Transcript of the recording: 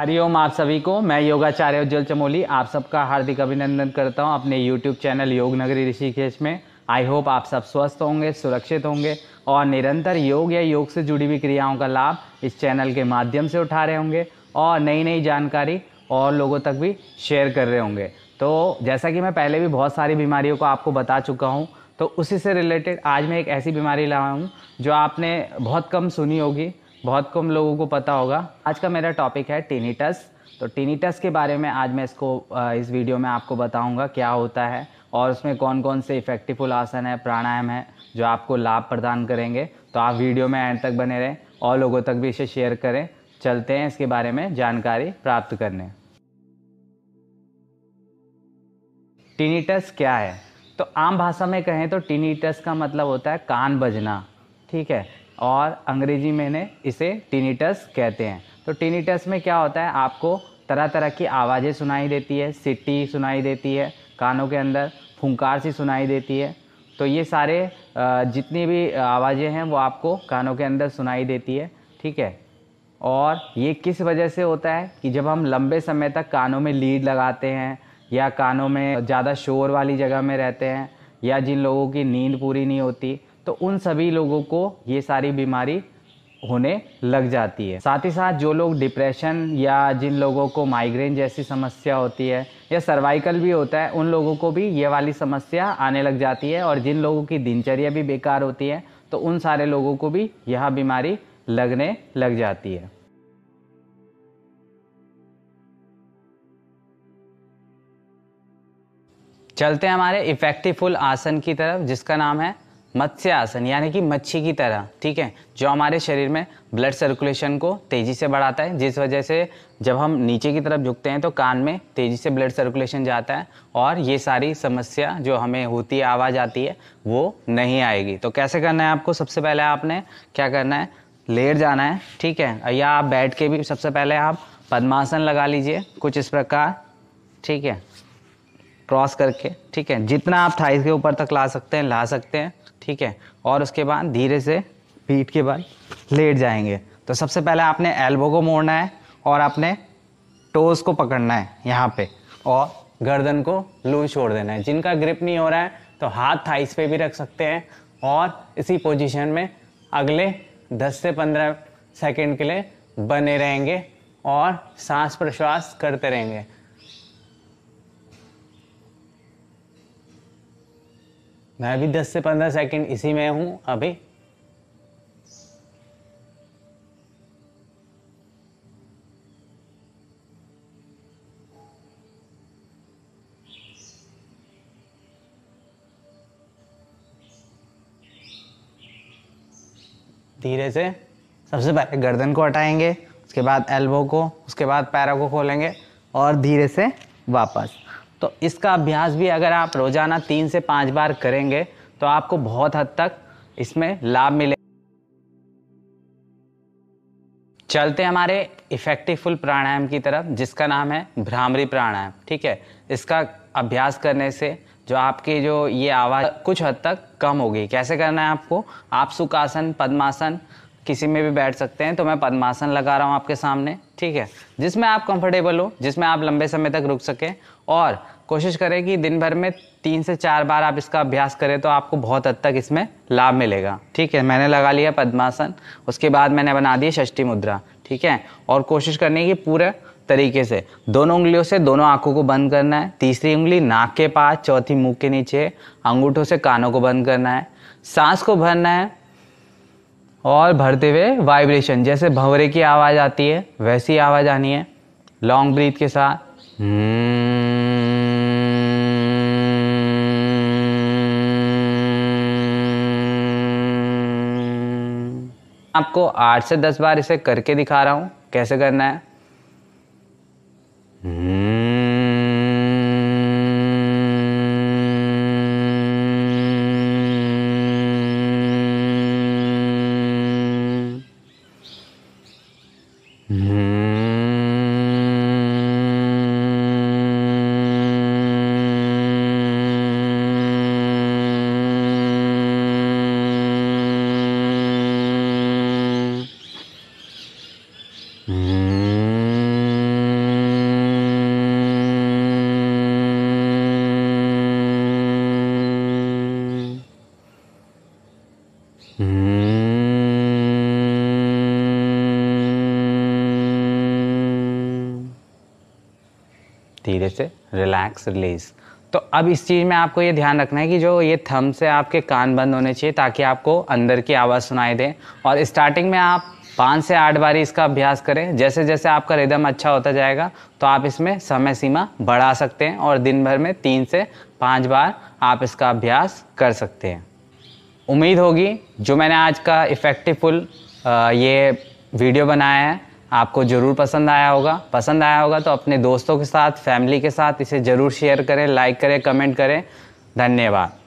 हरिओम आप सभी को मैं योगाचार्य उज्जवल चमोली आप सबका हार्दिक अभिनंदन करता हूं अपने यूट्यूब चैनल योग नगरी ऋषिकेश में आई होप आप सब स्वस्थ होंगे सुरक्षित होंगे और निरंतर योग या योग से जुड़ी हुई क्रियाओं का लाभ इस चैनल के माध्यम से उठा रहे होंगे और नई नई जानकारी और लोगों तक भी शेयर कर रहे होंगे तो जैसा कि मैं पहले भी बहुत सारी बीमारियों को आपको बता चुका हूँ तो उसी से रिलेटेड आज मैं एक ऐसी बीमारी लाया हूँ जो आपने बहुत कम सुनी होगी बहुत कम लोगों को पता होगा आज का मेरा टॉपिक है टीनीटस तो टीनीटस के बारे में आज मैं इसको इस वीडियो में आपको बताऊंगा क्या होता है और उसमें कौन कौन से इफेक्टिवफुल आसन है प्राणायाम है जो आपको लाभ प्रदान करेंगे तो आप वीडियो में एंड तक बने रहें और लोगों तक भी इसे शेयर करें चलते हैं इसके बारे में जानकारी प्राप्त करने टीनीटस क्या है तो आम भाषा में कहें तो टीनीटस का मतलब होता है कान बजना ठीक है और अंग्रेजी में ने इसे टीनीटस कहते हैं तो टीनीटस में क्या होता है आपको तरह तरह की आवाज़ें सुनाई देती है सिटी सुनाई देती है कानों के अंदर फुंकार सी सुनाई देती है तो ये सारे जितनी भी आवाज़ें हैं वो आपको कानों के अंदर सुनाई देती है ठीक है और ये किस वजह से होता है कि जब हम लंबे समय तक कानों में लीड लगाते हैं या कानों में ज़्यादा शोर वाली जगह में रहते हैं या जिन लोगों की नींद पूरी नहीं होती तो उन सभी लोगों को ये सारी बीमारी होने लग जाती है साथ ही साथ जो लोग डिप्रेशन या जिन लोगों को माइग्रेन जैसी समस्या होती है या सर्वाइकल भी होता है उन लोगों को भी ये वाली समस्या आने लग जाती है और जिन लोगों की दिनचर्या भी बेकार होती है तो उन सारे लोगों को भी यह बीमारी लगने लग जाती है चलते हैं हमारे इफेक्टिव फुल आसन की तरफ जिसका नाम है मत्स्य आसन यानी कि मच्छी की तरह ठीक है जो हमारे शरीर में ब्लड सर्कुलेशन को तेज़ी से बढ़ाता है जिस वजह से जब हम नीचे की तरफ झुकते हैं तो कान में तेज़ी से ब्लड सर्कुलेशन जाता है और ये सारी समस्या जो हमें होती है आवाज़ आती है वो नहीं आएगी तो कैसे करना है आपको सबसे पहले आपने क्या करना है लेट जाना है ठीक है या आप बैठ के भी सबसे पहले आप पद्मासन लगा लीजिए कुछ इस प्रकार ठीक है क्रॉस करके ठीक है जितना आप थाइस के ऊपर तक ला सकते हैं ला सकते हैं ठीक है और उसके बाद धीरे से पीठ के बाद लेट जाएंगे तो सबसे पहले आपने एल्बो को मोड़ना है और आपने टोज़ को पकड़ना है यहाँ पे और गर्दन को लूज छोड़ देना है जिनका ग्रिप नहीं हो रहा है तो हाथ थाइस पे भी रख सकते हैं और इसी पोजीशन में अगले 10 से 15 सेकंड के लिए बने रहेंगे और सांस प्रश्वास करते रहेंगे मैं भी 10 से 15 सेकंड इसी में हूं अभी धीरे से सबसे पहले गर्दन को हटाएंगे उसके बाद एल्बो को उसके बाद पैरों को खोलेंगे और धीरे से वापस तो इसका अभ्यास भी अगर आप रोज़ाना तीन से पाँच बार करेंगे तो आपको बहुत हद तक इसमें लाभ मिले चलते हमारे इफेक्टिव फुल प्राणायाम की तरफ जिसका नाम है भ्रामरी प्राणायाम ठीक है इसका अभ्यास करने से जो आपकी जो ये आवाज़ कुछ हद तक कम होगी कैसे करना है आपको आप सुखासन पद्मासन किसी में भी बैठ सकते हैं तो मैं पद्मासन लगा रहा हूँ आपके सामने ठीक है जिसमें आप कंफर्टेबल हो जिसमें आप लंबे समय तक रुक सकें और कोशिश करें कि दिन भर में तीन से चार बार आप इसका अभ्यास करें तो आपको बहुत हद तक इसमें लाभ मिलेगा ठीक है मैंने लगा लिया पद्मासन उसके बाद मैंने बना दी षष्ठी मुद्रा ठीक है और कोशिश करनी है कि पूरे तरीके से दोनों उंगलियों से दोनों आंखों को बंद करना है तीसरी उंगली नाक के पास चौथी मुंह के नीचे अंगूठों से कानों को बंद करना है सांस को भरना है और भरते हुए वाइब्रेशन जैसे भंवरे की आवाज़ आती है वैसी आवाज़ आनी है लॉन्ग ब्रीथ के साथ आपको आठ से दस बार इसे करके दिखा रहा हूँ कैसे करना है हम्म। धीरे से रिलैक्स रिलीज तो अब इस चीज़ में आपको ये ध्यान रखना है कि जो ये थम से आपके कान बंद होने चाहिए ताकि आपको अंदर की आवाज़ सुनाई दे और स्टार्टिंग में आप पाँच से आठ बारी इसका अभ्यास करें जैसे जैसे आपका रिदम अच्छा होता जाएगा तो आप इसमें समय सीमा बढ़ा सकते हैं और दिन भर में तीन से पाँच बार आप इसका अभ्यास कर सकते हैं उम्मीद होगी जो मैंने आज का इफ़ेक्टिव पुल ये वीडियो बनाया है आपको ज़रूर पसंद आया होगा पसंद आया होगा तो अपने दोस्तों के साथ फैमिली के साथ इसे ज़रूर शेयर करें लाइक करें कमेंट करें धन्यवाद